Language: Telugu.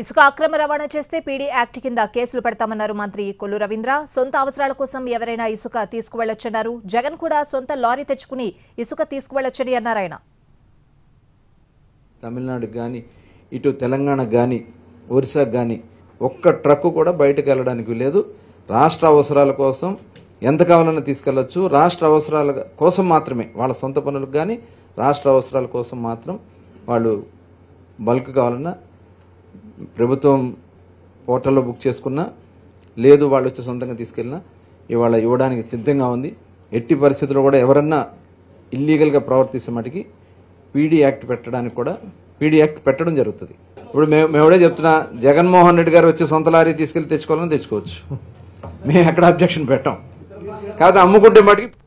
ఇసుక అక్రమ రవాణా చేస్తే పీడీ యాక్ట్ కింద కేసులు పెడతామన్నారు మంత్రి కొల్లు రవీంద్ర సొంత అవసరాల కోసం ఎవరైనా ఇసుక తీసుకువెళ్లొచ్చన్నారు జగన్ కూడా సొంత లారీ తెచ్చుకుని ఇసుక తీసుకువెళ్లొచ్చని అన్నారు ఆయన తమిళనాడు కానీ ఇటు తెలంగాణ కానీ ఒరిస్సాకు కానీ ఒక్క ట్రక్ కూడా బయటకు వెళ్ళడానికి లేదు రాష్ట్ర అవసరాల కోసం ఎంత కావాలన్నా తీసుకెళ్లొచ్చు రాష్ట్ర అవసరాల కోసం మాత్రమే వాళ్ళ సొంత పనులకు కానీ రాష్ట్ర అవసరాల కోసం మాత్రం వాళ్ళు బల్క్ కావాలన్నా ప్రభుత్వం హోటల్లో బుక్ చేసుకున్నా లేదు వాళ్ళు వచ్చి సొంతంగా తీసుకెళ్ళినా ఇవాళ ఇవ్వడానికి సిద్ధంగా ఉంది ఎట్టి పరిస్థితుల్లో కూడా ఎవరన్నా ఇల్లీగల్గా ప్రవర్తిస్తే మటుకి పీడీ యాక్ట్ పెట్టడానికి కూడా పీడీ యాక్ట్ పెట్టడం జరుగుతుంది ఇప్పుడు మేము మేముడే చెప్తున్నా జగన్మోహన్ రెడ్డి గారు వచ్చి సొంత లారీ తీసుకెళ్ళి తెచ్చుకోవాలని తెచ్చుకోవచ్చు మేము ఎక్కడ అబ్జెక్షన్ పెట్టాం కాకపోతే అమ్ముకుంటే మటుకి